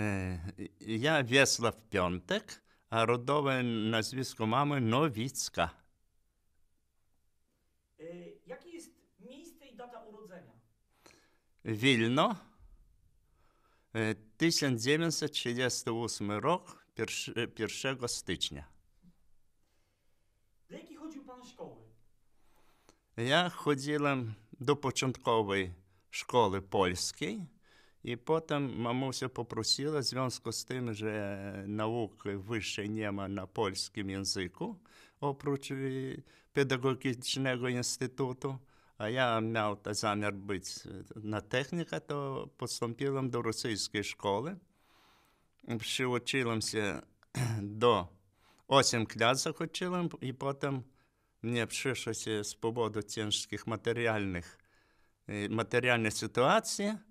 E, ja Wiesław Piątek, a rodowe nazwisko mamy Nowicka. E, jakie jest miejsce i data urodzenia? Wilno, 1938 e, rok, 1 stycznia. Do jakiej chodził pan szkoły? Ja chodziłem do początkowej szkoły polskiej І потім мамуся попросила зв'язку з тим, що е, науки вище нема на польському язику, опроч педагогічного інституту. А я мав та замір бути е, на техніка, то поступила до російської школи. Ще вчилася до 8 класів вчила, і потім мені прийшлося з поводу тяжких матеріальних е, матеріальної ситуації –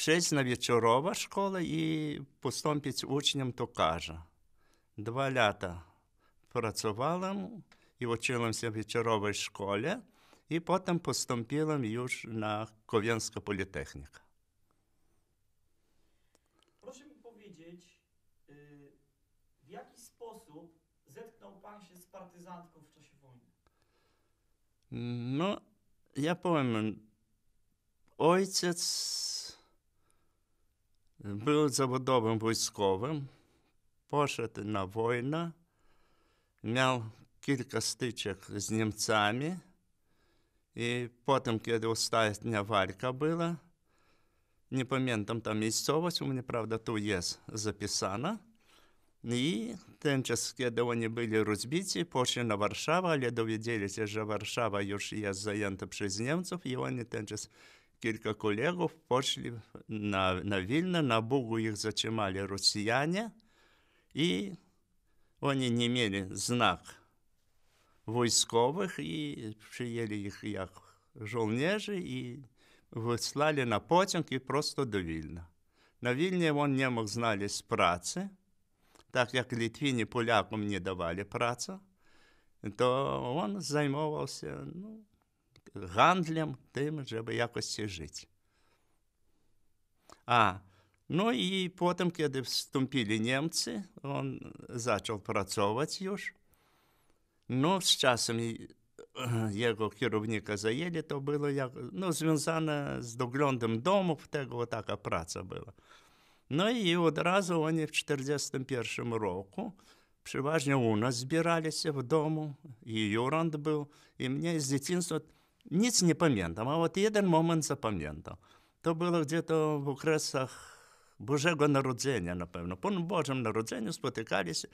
przyjść na wieczorową szkołę i postąpić to tokarza. Dwa lata pracowałem i uczyłem się w wieczorowej szkole i potem postąpiłem już na Kowiańską Politechnikę. Proszę mi powiedzieć, y, w jaki sposób zetknął Pan się z partyzantką w czasie wojny? No, ja powiem, ojciec był zawodowym wojskowym, poszedł na wojnę, miał kilka styczek z Niemcami i potem, kiedy ostatnia walka była, nie pamiętam tam miejscowość, u mnie, prawda, tu jest zapisana. I ten czas, kiedy oni byli rozbici, poszli na Warszawę, ale dowiedzieli się, że Warszawa już jest zajęta przez Niemców i oni ten czas kilka kolegów poszli na, na Wilnę, na Bugu ich zatrzymali Rosjanie i oni nie mieli znak wojskowych i przyjęli ich jak żołnierzy i wysłali na pociąg i prosto do Wilna. Na Wilnie on nie mógł znaleźć pracy, tak jak Litwini Polakom nie dawali pracy, to on zajmował się no, гандлям тим, щоб якось жити. А, ну і потім, коли вступили німці, він почав працювати вже. Ну, з часом е, його керівника заїли, то було як, ну, зв'язано з доглядом дому, в того така праця була. Ну і одразу вони в 41 року Przeważnie у нас zbierali się w domu i Jurand był i mnie z Nic nie pamiętam, a od jeden moment zapamiętam. To było gdzie to w okresach Bożego Narodzenia na pewno. Po Bożym Narodzeniu spotykali się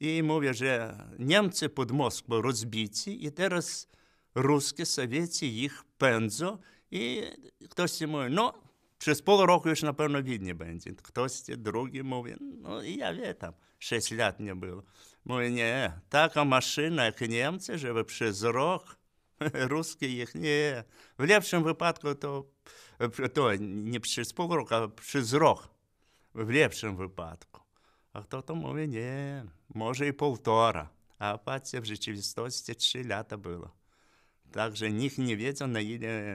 i mówię, że Niemcy pod Moskwą rozbici i teraz ruskie Sowieci ich pędzą i ktoś się mówi, no przez pół roku już na pewno widnie będzie. Ktoś się drugi mówi, no i ja wiem tam, sześć lat nie było. Mówię nie, taka maszyna jak Niemcy, żeby przez rok русські їх. Ні. В ліпшому випадку то э, то не через поворок, а через рог. В ліпшому випадку. А хто то мовить, ні, може і півтора. А апатія в речовістості три лята було. Также них не wiedział, на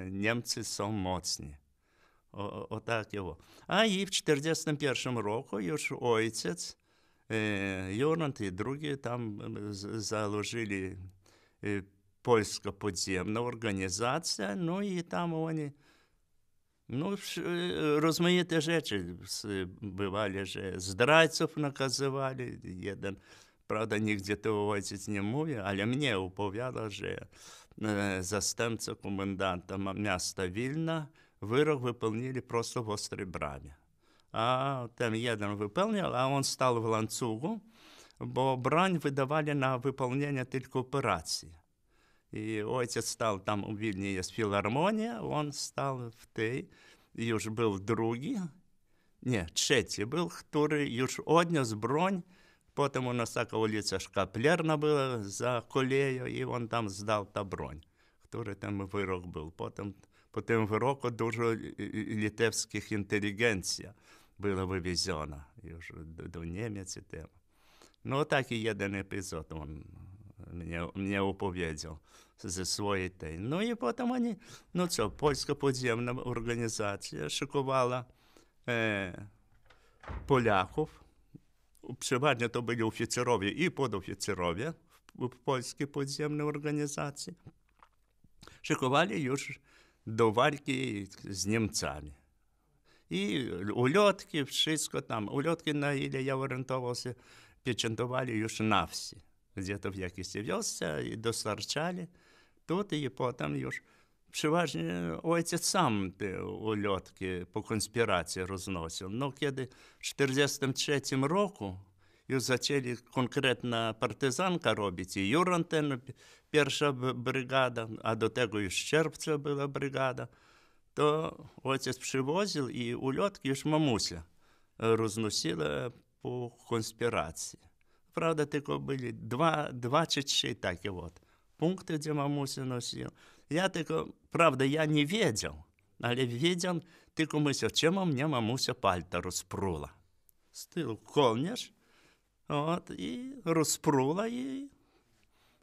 німці są mocні. O, o tak его. А і в 41 року już ojciec Юрант і другі там э, заложили э, Польська подземная організація, ну і там вони. ну, е, розмаїті речі бывали же, здрайців наказували, один, правда, нігде того не мовив, але мені оповідав, що е, застемця коменданта міста Вільна вирок виповнили просто в острій брамі. А там один виповнив, а він став в ланцюгу, бо брань видавали на виповнення тільки операції. И отец стал там у Вильни есть филармония, он стал в той, и уж был другий, не, третий был, который уж отнес бронь, потом у нас така улица Шкаплерна была за колею, и он там сдал та бронь, который там вирок был. Потом, потом вироку дуже литовских інтелігенція була вивезена, вже до, до Німці Ну, так і один епізод, он mnie, mnie opowiedział ze swojej tej. No i potem oni, no co, polska podziemna organizacja szykowała e, Polaków, przeważnie to byli oficerowie i podoficerowie w, w polskiej podziemnej organizacji, szykowali już do walki z Niemcami. I ulotki, wszystko tam. Ulotki, na ile ja orientowałem się, pieczętowali już na wsi. где-то в Якисте велся и досарчалі. Тут и потом już przeważnie ojciec sam te ulotki po konspiracji roznosił. No kiedy w 43 roku już zaczęli konkretna partyzanka robić i Juranten, pierwsza brygada, a do tego już Szczerbca była brygada, to ojciec przywoził i ulotki już mamusia roznosiła po konspiracji правда, тільки були два, два чи три такі от пункти, де мамуся носив. Я тільки, правда, я не відділ, але відділ тільки мислив, чому мені мамуся пальта розпрула. Стил ковнеш, от, і розпрула, її,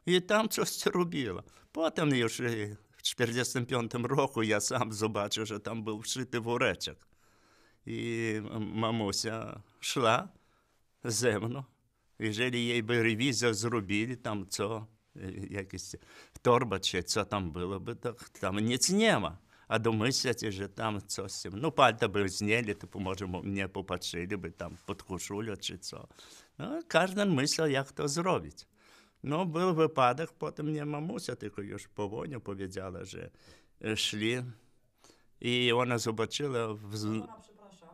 і там щось робила. Потім вже в 45-му року я сам побачив, що там був вшитий воречок. І мамуся йшла земно, jeżeli jej rewizję zrobili, tam co, e, jakieś torba czy co tam byłoby, to tam nic nie ma. A domyślacie, że tam co, no palta by znieli, to może mnie popatrzyli tam pod koszulę czy co. No, każdy myślał, jak to zrobić. No, był wypadek, potem mnie mamusia tylko już po powiedziała, że e, szli i ona zobaczyła... przepraszam,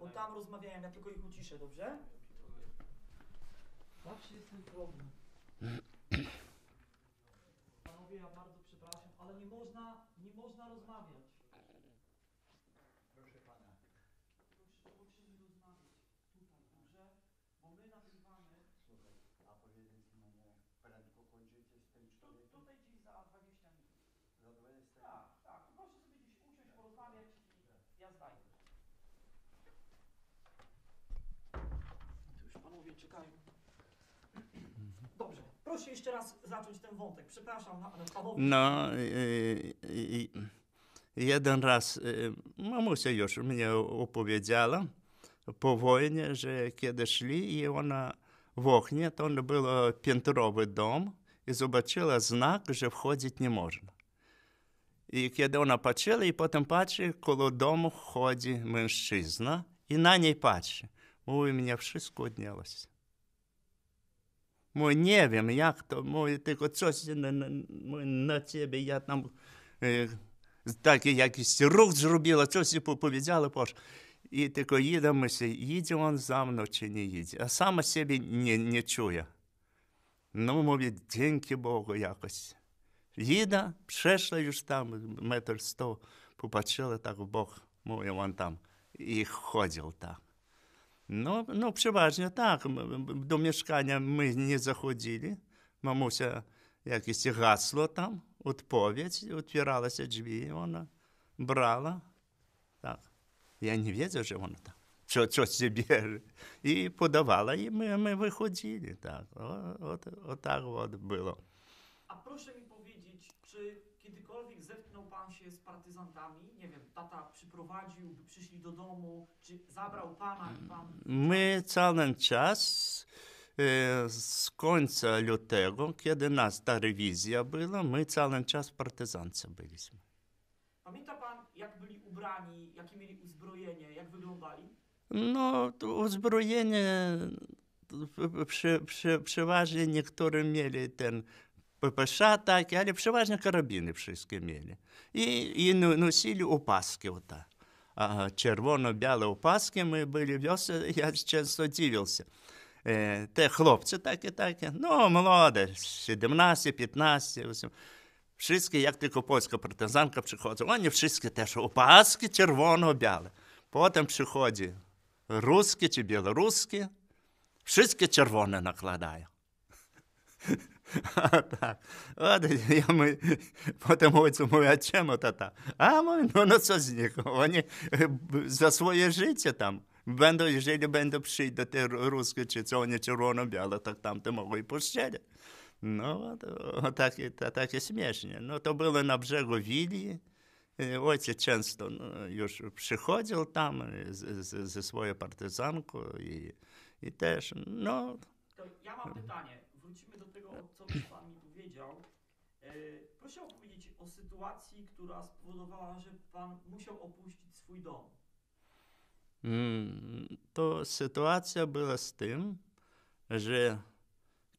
bo tam rozmawiałem, ja tylko ich uciszę, dobrze? twój problem. Panowie, ja bardzo przepraszam, ale nie można, nie można rozmawiać. Proszę pana. Proszę, musimy rozmawiać tutaj, dobrze? Bo my nagrywamy Słuchaj, a powiedz mi, prędko no, kończycie z tym tu, tutaj gdzieś za 20 minut. Za 20 Tak, tak. Proszę sobie gdzieś usiąść, tak. porozmawiać i ja zdaję. już panowie czekają. Dobrze. Proszę jeszcze raz zacząć ten wątek. Przepraszam, Pawłowicz. No, no jeden raz y, mamusia już mnie opowiedziała po wojnie, że kiedy szli i ona w oknie, to on był e, piętrowy dom i zobaczyła znak, że wchodzić nie można. I kiedy ona patrzyła i potem patrzy, koło domu chodzi mężczyzna i na niej patrzy. mówi mnie wszystko odniosło. Ми не вім, як то, ми тільки щось на, на, на тебе, я там е, так якийсь рух зробила, щось повідяли, пош. І тільки їдемося, їде він за мною чи не їде. А сама себе не, не чує. Ну, мовить, дякую Богу якось. Їде, прийшла ж там метр сто, побачила так Бог, мовив, він там, і ходив так. No, no przeważnie tak. Do mieszkania my nie zachodzili. Mamusia jakieś hasło tam, odpowiedź, otwierała się drzwi i ona brała. Tak. Ja nie wiedział, że ona tam co, coś się bierze. I podawała i my, my wychodzili. Tak. O, o, o tak вот było. A proszę mi partyzantami? Nie wiem, tata przyprowadził, by przyszli do domu, czy zabrał pana i pan... My cały czas y, z końca lutego, kiedy nas ta rewizja była, my cały czas partyzancy byliśmy. Pamięta pan, jak byli ubrani, jakie mieli uzbrojenie, jak wyglądali? No, uzbrojenie y, przeważnie niektórzy mieli ten ППШ атаки, але переважно карабіни все мали. І, і ну, носили опаски ота. А червоно біле опаски ми були вьоси, я часто дивився. Е, те хлопці і такі, ну, молоде, 17, 15, 18. Всі, як тільки польська партизанка приходить, вони всі теж опаски червоно-білі. Потім приходять русські чи білоруські, всі червоне накладають. Tak. A tak, От, я ми потім оцю мові, а чому то так? А ми, ну, ну це з них. Вони за своє життя там, będą, jeżeli będą przyjść do te ruskie, czy co, nie czerwono-białe, to tamte mogą i puszczać. No, to, takie, to, takie śmiesznie. No, to było na brzegu Wilii. E, ojciec często no, już przychodził tam e, z, z, ze swoją partyzanką i, i też, no... To ja mam pytanie wrócimy do tego, co już Pan mi powiedział. E, proszę opowiedzieć o sytuacji, która spowodowała, że Pan musiał opuścić swój dom. Mm, to sytuacja była z tym, że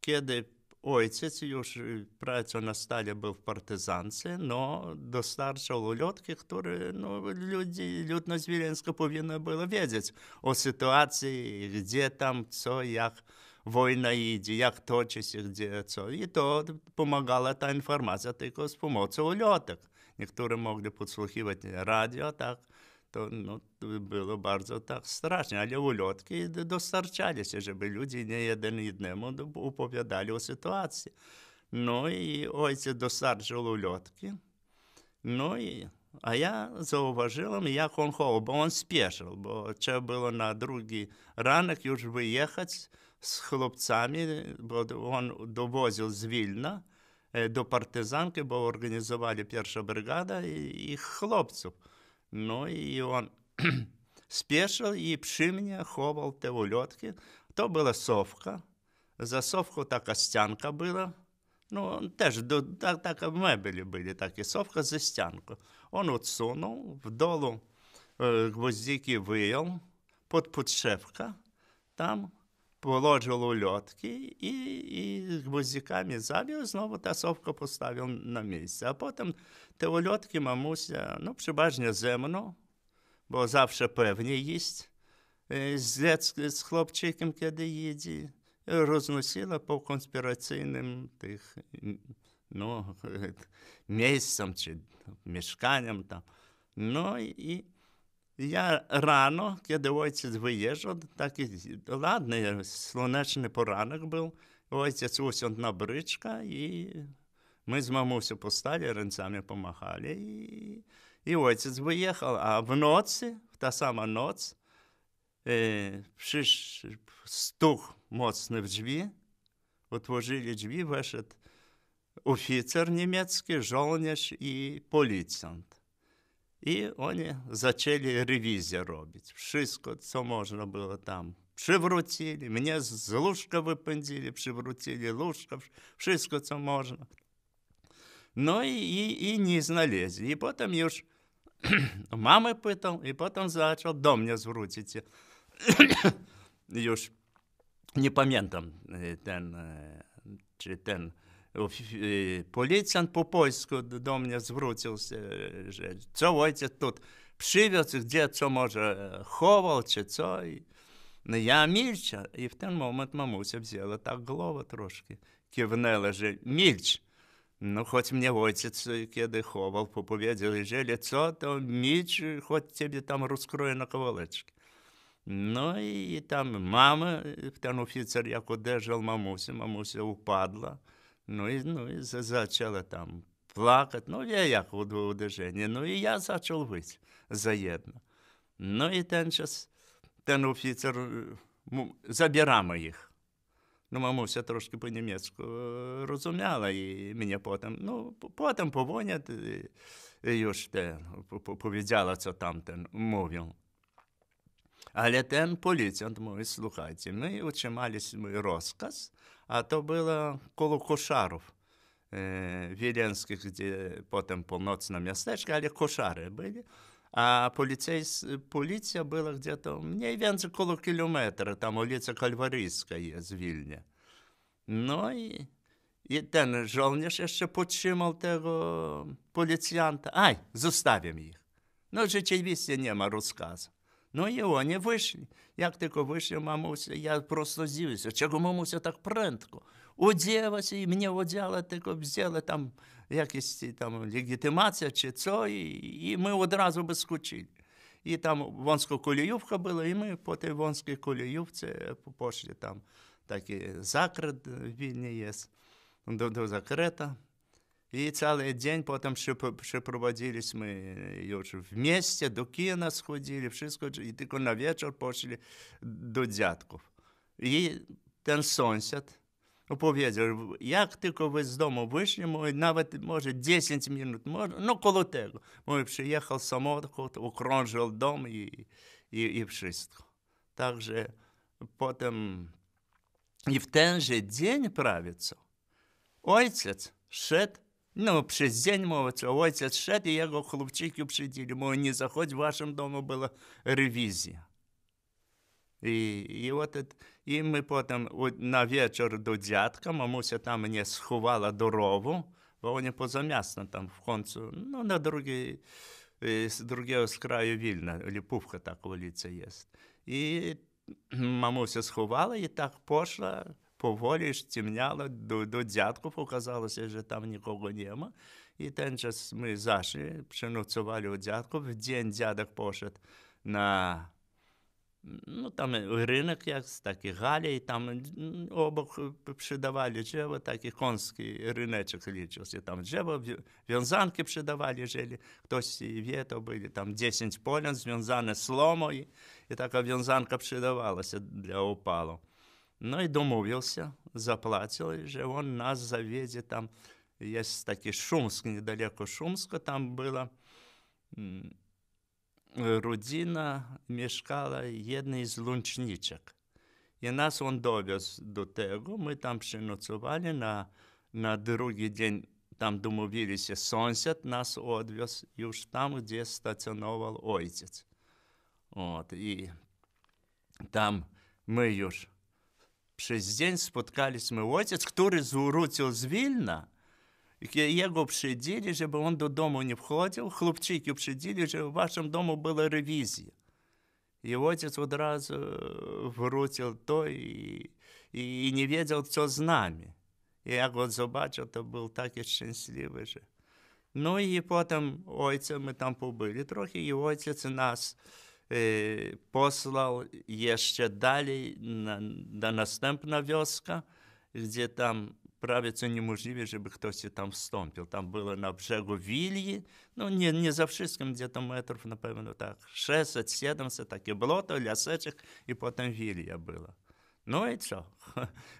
kiedy ojciec już y, pracował na stale był w partyzance, no dostarczał ulotki, które no, ludzi, ludność Wileńska powinna była wiedzieć o sytuacji, gdzie tam, co, jak. wojna idzie, jak toczy się, gdzie co. I to pomagała ta informacja tylko z pomocą lotek. Niektórzy mogli podsłuchiwać radio, tak. To no, było bardzo tak strasznie, ale ulotki dostarczali się, żeby ludzie nie jeden jednemu opowiadali o sytuacji. No i ojciec dostarczył ulotki. No i а я зауважив, як он ховав, бо він спішив, бо треба було на другий ранок вже виїхати з хлопцями, бо він довозив z Wilna do partyzanki, bo organizowali pierwsza brygada i, i chłopców. No i on спешил и при мне ховал те ульотки. То була совка. За совку така стянка була. Ну, теж до, так, так мебелі були такі, совка за стянку. Он отсунув, вдолу э, гвоздики вияв, под подшевка, там położył ulotki i, i guzikami zabił, znowu tasowkę postawił na miejsce. A potem te ulotki mamusia, no przeważnie ze mną, bo zawsze pewnie jest, z, z chłopczykiem, kiedy jedzie, roznosiła po konspiracyjnym tych, no, miejscom czy mieszkaniom tam. No i Я рано, kiedy ojciec wyjeżdżał, taki ładny, słoneczny poranek był, ojciec usiadł na bryczka i my z mamusią postali, ręcami pomachali i, i ojciec wyjechał, a w nocy, w ta sama noc, e, przyszł stuch mocny w drzwi, otworzyli drzwi, weszedł oficer niemiecki, żołnierz i policjant. І вони почали ревізія робити. Всього що можна було там. Przywrócili, mnie z łóżka wypędzili, przywrócili łóżka, wszystko co można. No i, i, i nie znaleźli. I potem już mamy pytał, i potem zaczął do mnie zwrócić się. już nie pamiętam ten, czy ten Поліціян по польську до мене зврутився, що це ojciec тут przywioz, gdzie co może chował, czy co. I... No ja milczę. I w ten moment mamusia wzięła tak głowę troszkę, kiwnęła, że milcz. No choć mnie ojciec kiedy chował, powiedział, jeżeli co, to milcz, choć ciebie tam rozkroję na kawałeczki. No i tam mama, ten oficer jak uderzył mamusia, mamusia upadła. Ну і ну, і почала там плакати. Ну, я як у двоудерженні. Ну і я почав бити заєдно. Ну і ten час, ten офіцер е, забірами їх. Ну, мамуся трошки по-німецьку е, розуміла, і мені потім, ну, потім повонять, е, і, те, повідяла, що там тен мовив. Але тен поліціянт мовить, слухайте, ми отримали розказ, a to było koło koszarów wiedeńskich, gdzie potem północne miasteczku, ale koszary byli. A policejs, policja była gdzie-to mniej więcej około kilometra, tam ulica Kalwaryjska jest w Wilnie. No i, ten żołnierz jeszcze podtrzymał tego policjanta. Aj, zostawiam ich. No rzeczywiście nie ma rozkazu. Ну, і вони вийшли. Як тільки вийшли, мамуся, я просто здивився, чого мамуся так прентко. Оділася, і мені одяла, тільки взяла там якісь там легітимація чи це, і, і ми одразу би скучили. І там вонська коліювка була, і ми по тій вонській коліювці пошли там такий закрит вільний є, до, до закрита. И целый день потом проводились мы уже вместе, до кино сходили, wszystko, i tylko na wieczór poszli do dziadków. I ten sąsiad opowiedział, jak tylko wy z domu wyszli, mówi, nawet może 10 minut, może, no koło tego. Mówi, przyjechał samochód, okrążył dom i, i, i wszystko. Także potem i w tenże dzień prawie co, ojciec szedł Ну, przez dzień мовиться, ojciec szedł i jego chłopczyki przyjdzieli. Mówi, nie zachodź, w waszym domu była rewizja. І, і от, і ми потім на вечір до дядка, мамуся там мені сховала дорогу, бо вони позамясно там в концу, ну, на другий, е, з другого краю вільна, ліпувка так вулиця є. І мамуся сховала і так пошла, Поволі ж ciemniało, до do dziadków okazało się, że tam nikogo nie ma. I ten czas my zaszli, przenocowali u dziadków. W dzień dziadek ну, там ринок як і галі, і там обох придавали джева, так і конський ринечок лічився. Там джева, в'язанки придавали жили, хтось і вєто були, там 10 полян зв'язане сломою, і така вянзанка придавалася для опалу. Ну и домовился, заплатил, и же он нас заведет там. Есть такие Шумск, недалеко Шумска там было. Рудина мешкала єдний з лунчничок. І нас он довез до того. Мы там ще На, на другий день там домовилися сусід, нас відвез, уж там, где стаціонував отець. От, і там ми юж Przez dzień spotkaliśmy ojciec, który zwrócił z Wilna. Jego przydzili, żeby on do domu nie wchodził. Chłopczyki przydzili, że w waszym domu była rewizja. I ojciec od razu wrócił to i, i, i nie wiedział, co z nami. I jak on zobaczył, to był taki szczęśliwy, że... No i potem ojca my tam pobyli trochę i ojciec nas послал jeszcze dalej na, na następna wioska, gdzie tam prawie co niemożliwe, żeby ktoś się tam wstąpił. Tam było na brzegu wilii, no nie, nie za wszystkim, gdzie tam metrów na pewno tak 600, 700, takie bloto, laseczek i potem wilia była. No i co?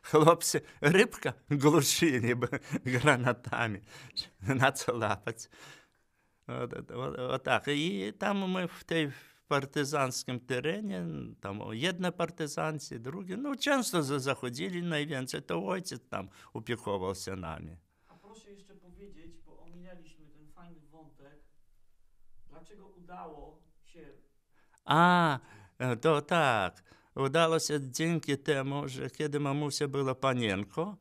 Chłopcy rybka глушили гранатами. На co łapać. O, o, o, tak. I tam my w tej partyzanckim terenie, tam jedne partyzanci, drugie, no często zachodzili najwięcej, no to ojciec tam opiekował się nami. A proszę jeszcze powiedzieć, bo ominęliśmy ten fajny wątek, dlaczego udało się... A, e, to tak, udało się dzięki temu, że kiedy mamusia była panienką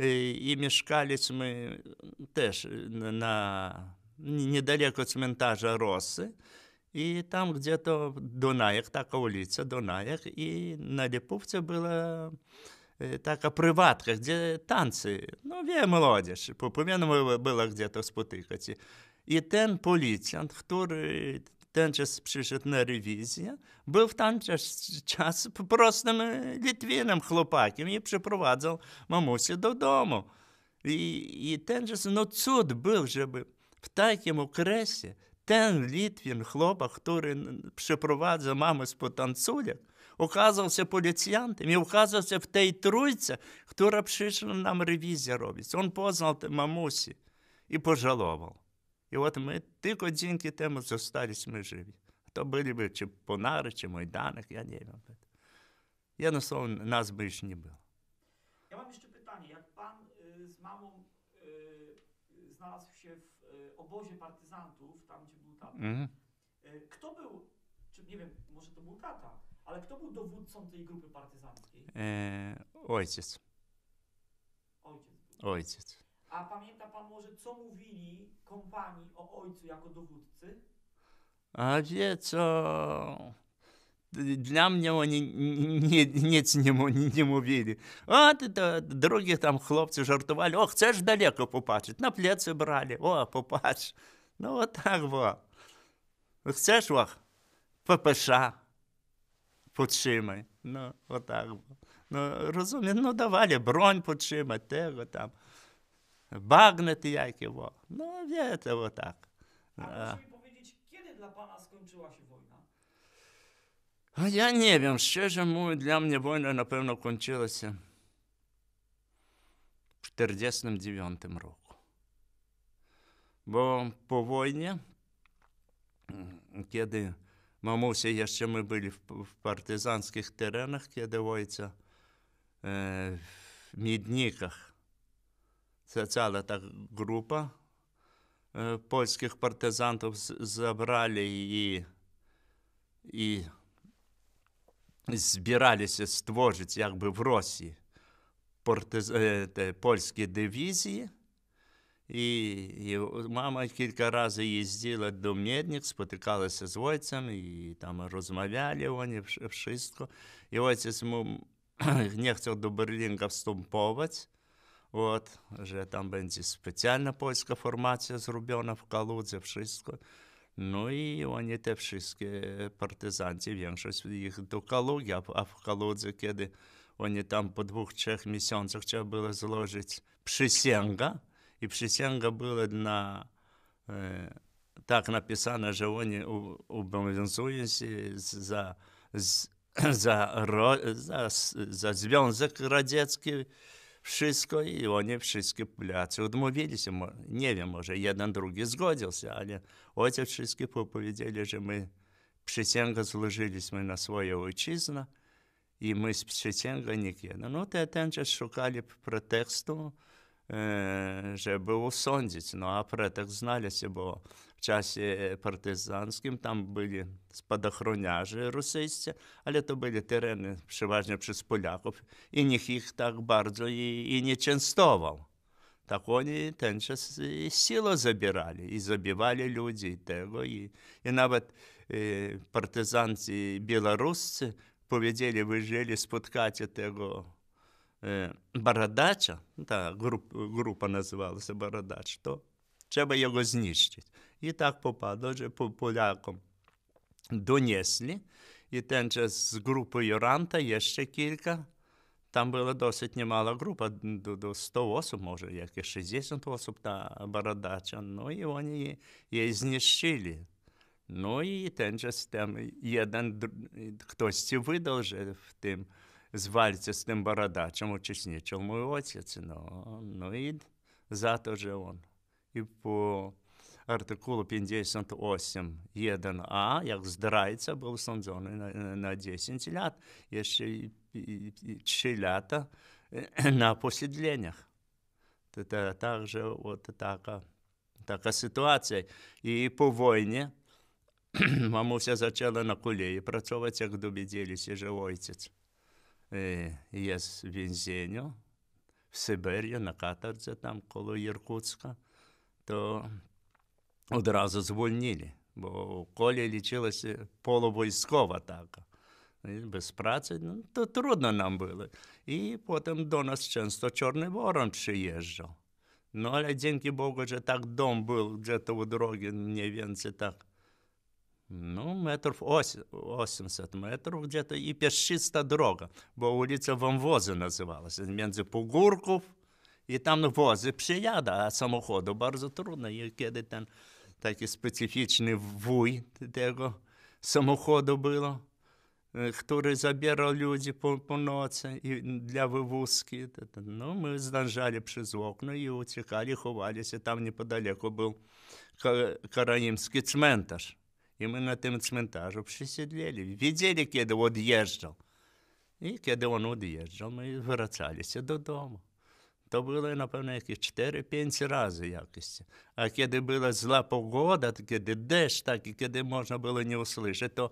i, y, i mieszkaliśmy też y, na niedaleko cmentarza Rosy, И там где-то в Дунаях, така улица Дунаях, и на Липовце было така приватка, где танцы, ну, ве молодежь, повинно было где-то спотыкати. І тен поліціянт, який Ten czas przyszedł na rewizję, był w tam czas, czas prostym Litwinem, chłopakiem i przyprowadzał mamusię do domu. I, i ten czas, no cud był, żeby w takim okresie Ten Litwin, chłopak, który przeprowadza mamy z potanculia, okazался policjantem i okazался w tej trójce, która przyszła nam rewizję robić. On poznał tę mamusi i pożalował. I от my tylko dzięki temu zostaliśmy żywi. To byliby czy Ponary, czy Majdanek, ja nie wiem. Jedno słowo, nas by już nie było. Ja mam jeszcze pytanie. Jak pan y, z mamą y, znalazł się w e, obozie partyzantów, tam gdzie był tata. Mhm. E, kto był, czy nie wiem, może to był tata, ale kto był dowódcą tej grupy partyzanckiej? E, ojciec. Ojciec. Ojciec. A pamięta pan może, co mówili kompanii o ojcu jako dowódcy? A wie co, для мне они не, не, нему, не мовілі. От да, другі там хлопці жартували, ох, це ж далеко побачить, на плеці брали, о, побач. Ну, от так во. Chcesz łach PPSZ podtrzymaj. No, o tak. No, rozumiem, no dawali broń podtrzymać, tego tam. Bagnet jakie, bo. No, wiecie, o tak. A, A. proszę mi powiedzieć, kiedy dla pana skończyła się а я не вім, ще чаму для мне война, напэўна, кончылася в 49 року. Бо по войне, кеды мамуся яшчэ мы былі в партызанскіх тэрэнах, кеды войца э, медніках. Цяла так група э, польскіх партызантаў забралі і, і збиралися створити якби в Росії портиз... Е, польські дивізії. І, і мама кілька разів їздила до Мєднік, спотикалася з ойцем, і там розмовляли вони, все. І отець му не хотів до Берлінка вступувати. От, вже там буде спеціальна польська формація зроблена в Калудзі, все. No i oni te wszystkie partyzanci, większość ich do Kalugi, a, a w Kaludze, kiedy oni tam po dwóch, trzech miesiącach trzeba było złożyć przysięga i przysięga była na, e, tak napisana, że oni obowiązują się za, z, za, ro, za, za Związek Radziecki, wszystko i oni wszystkie Polacy odmówili się. Nie wiem, może jeden, drugi zgodził się, ale ojciec wszystkie powiedzieli, że my przysięgę złożyliśmy na swoją ojczyznę i my z przysięgą nigdy. No to czas szukali pretekstu, że było sądzić. No a pretekst znaleźć, bo w czasie partyzanckim tam byli spadochroniarze rosyjscy, ale to byli tereny przeważnie przez Polaków i nikt ich tak bardzo i, i nie częstował. Так вони теж сіло забирали, і забивали люди, і того. І, і навіть партизанці білорусці powiedzieli, ви жили споткати того Е, бородача, та група називалася Бородач, то треба його знищити. І так попав, вже по полякам донесли. І там з групою Ранта є ще кілька. Там була досить немала група, до 100 осіб, може, яких 60 осіб та бородача. Ну і вони її, її знищили. Ну і там же там один хтось видовжив тим звалится с тем бородачем, учесничал мой отец, но, ну, но ну и зато же он. И по артикулу 58 1а, як здарається, був санкціонований на, на 10 лет, ще 3 лета е, на посідленнях. Це також от така, така ситуація. І по війні мамуся почала на кулеї працювати, як добіділися живойцець я з в'язня в Сибирі, на каторзі, там коло Єркутська, то одразу звольнили, бо в колі лічилася полувойськова атака. Без праці, ну, то трудно нам було. І потім до нас часто Чорний Ворон приїжджав. Ну, але дякую Богу, що так дом був, де-то у дорогі, не вінці так ну, метров 80 метров где-то, и песчистая дорога, бо улица Вамвозы называлась, между Пугурков, і там вози приїде, а самоходу дуже трудно. І коли там такий специфічний вуй того самоходу було, який е, забирав люди по, по ночі і для вивозки. Ну, ми здержали через окно і утікали, ховалися. Там неподалеку був Караїмський цментар. І ми на тим цментаже присидели. Видели, когда одъезжал. І коли він відїжджав, ми верталися додому. То було, напевно, якісь 4-5 рази якості. А коли була зла погода, коли дощ, так і коли можна було не услышать, то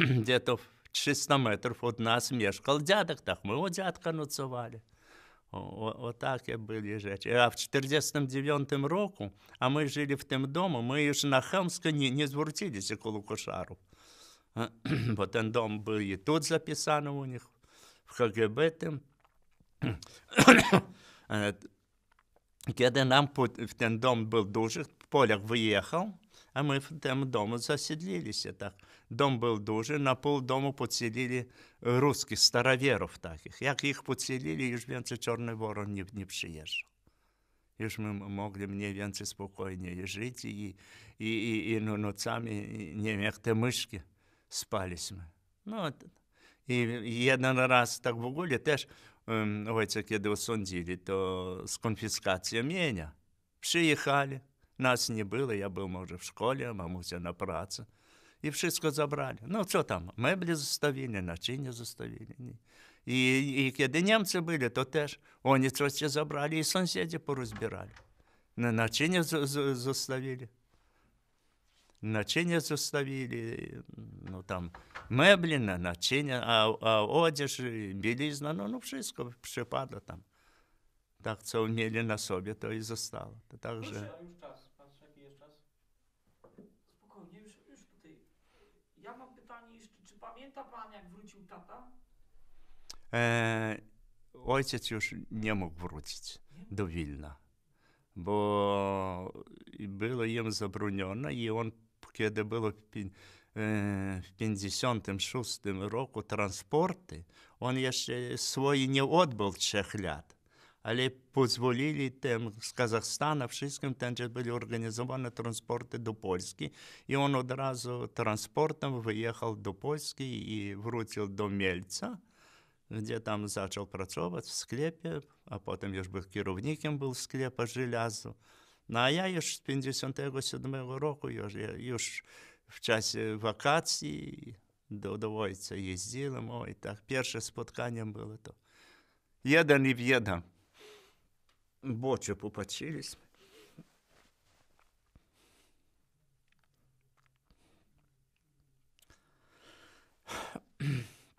десь 600 метрів від нас мешкав дядок, так ми у дядка ночували. Вот, вот такие были А в 49 року, а мы жили в тем дому, мы ж на Хамска не, не звертились к Лукашару. вот этот дом был и тут записан у них, в КГБ тем. Е, нам в тен дом был дуже, поляк выехал, а мы в тем дому заседлились так. Дом был дуже, на полдому поцілили русських, староверов таких. Як їх поцілили, już więcej Чорний Ворон не, не przyjeżdżał. Już my mogli mniej więcej spokojnie żyć i, i, i, i no, nocami, nie wiem, jak te myszki spaliśmy. No, i jeden raz tak w ogóle też um, ojca, kiedy osądzili, to z konfiskacją mienia. Przyjechali, nas nie było, ja był może w szkole, mamusia na pracy. І wszystko забрали. Ну, що там, меблі заставили, начиння заставили. І, і коли німці були, то теж вони щось забрали, і сусіди порозбирали. На начиння заставили. Начиння заставили, ну там меблі, на начиння, а, а одяж, білізна, ну, ну, wszystko przypada там. Так це вміли на собі, то і застало. Так же. to pan, jak wrócił tata? E, ojciec już nie mógł wrócić do Wilna, bo było im zabronione i on, kiedy było w, pi- w 56 roku transporty, on jeszcze swoje nie odbył trzech lat але позволили тем з Казахстана всім там же були організовані транспорти до Польщі, і він одразу транспортом виїхав до Польщі і вручив до Мельця, где там почав працювати в склепі, а потім ж був керівником був склепа желязу. Ну, а я ж з 57 року, я ж в часі вакації до Довольця їздили, мой, так перше споткання було то. Jeden i w Боча попочились.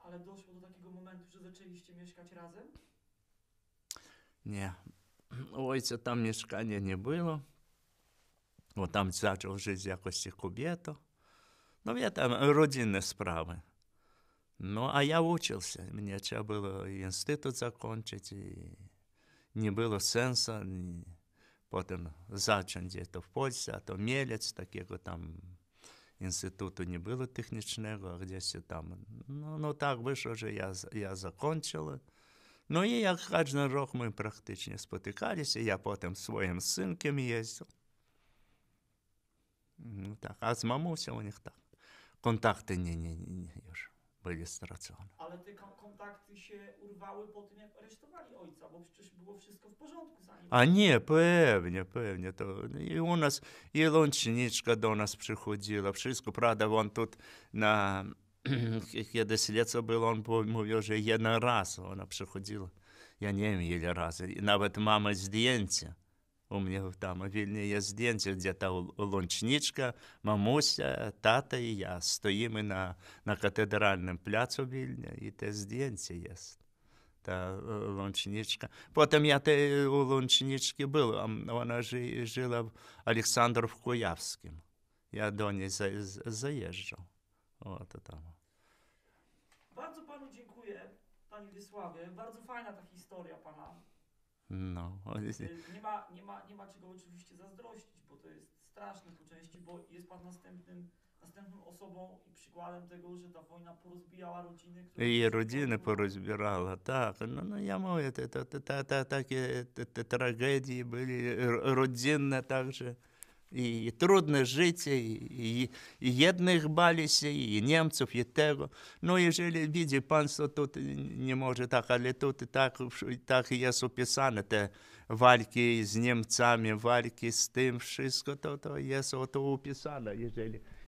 Ale doszło do takiego momentu, że zaczęliście mieszkać razem? Nie. У Ojca tam mieszkania nie było. Bo tam zaczął żyć jakoś kobieto. No wie tam rodzinne sprawy. Ну, а я учился. Mnie trzeba było i институт закончить, и nie było sensu. Potem zacząć to w Polsce, a to Mielec, takiego tam instytutu nie było technicznego, a gdzieś tam. No, no tak wyszło, że ja, ja zakończyłem. No i jak każdy rok my praktycznie spotykaliśmy, ja potem swoim synkiem jeździł. Ну так, а з мамусею у них так. Контакти ні, ні, ні, ні, Юж. będzie stracone. Ale te kontakty się urwały po tym, jak aresztowali ojca, bo przecież było wszystko w porządku. Zanim... A nie, pewnie, pewnie. To I u nas, i Lączniczka do nas przychodziła, wszystko. Prawda, on tu na... Kiedy śledztwo było, on mówił, że jeden raz ona przychodziła. Ja nie wiem ile razy. Nawet mamy zdjęcie. у меня там вільні зденці, де та лончнічка, мамуся, тата і я стоїмо на, на катедральному пляцу Вільня, і те зденці є. Та э, лончнічка. Потім я те э, у лончнічки був, а вона ж, жила в Олександров Куявським. Я до неї за, заїжджав. От там. Bardzo panu dziękuję, panie Wiesławie. Bardzo fajna ta historia pana. No. Nie ma, nie, ma, nie ma czego oczywiście zazdrościć, bo to jest straszne po części, bo jest pan następnym, następną osobą i przykładem tego, że ta wojna porozbijała rodziny. I rodziny porozbierała, tak. No, no ja mówię, te, te, te, te, takie te, tragedie były rodzinne także. І трудно жити, і і єдних баліся, і німців, і того. Ну і жили біді, панство тут не може так, але тут так, так є описано, те walki z Niemcami, walki z tym, wszystko to, to jest oto opisane, jeżeli